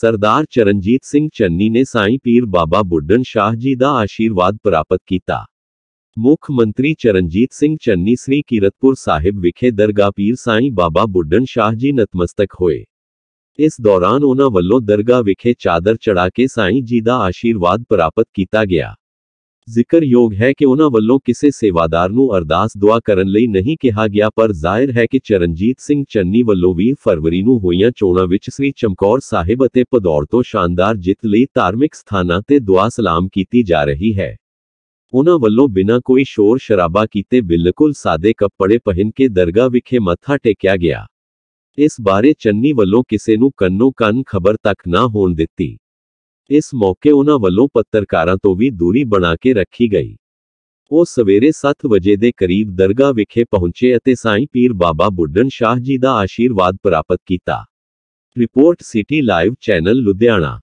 सरदार चरणजीत सिंह चन्नी ने साई पीर बाबा बुडन शाह जी का आशीर्वाद प्राप्त किया मुख्यमंत्री चरणजीत सिंह चन्नी श्री कीरतपुर साहिब विखे दरगाह पीर साई बाबा बुड्डन शाह जी नतमस्तक होए इस दौरान उन्होंने वालों दरगाह विखे चादर चढ़ा के साई जी का आशीर्वाद प्राप्त किया गया जिक्र योग है कि उन्होंने वालों किसी सेवादार अरदास दुआ करने लिए नहीं कहा गया पर जाहिर है कि चरणजीत सिंह चन्नी वालों भी फरवरी में हुई चोणों श्री चमकौर साहिब और भदौर तो शानदार जित धार्मिक स्थाना से दुआ सलाम की जा रही है उन्होंने वालों बिना कोई शोर शराबा किते बिल्कुल सादे कपड़े पहन के दरगाह विखे मथा टेकया गया इस बारे चन्नी वालों किसी कन्नो कन खबर तक ना दी इस मौके उन्होंने वालों पत्रकारों तो भी दूरी बना के रखी गई वह सवेरे सत्त बजे के करीब दरगाह विखे पहुंचे और साई पीर बाबा बुड्ढन शाह जी का आशीर्वाद प्राप्त किया report city live channel Ludhiana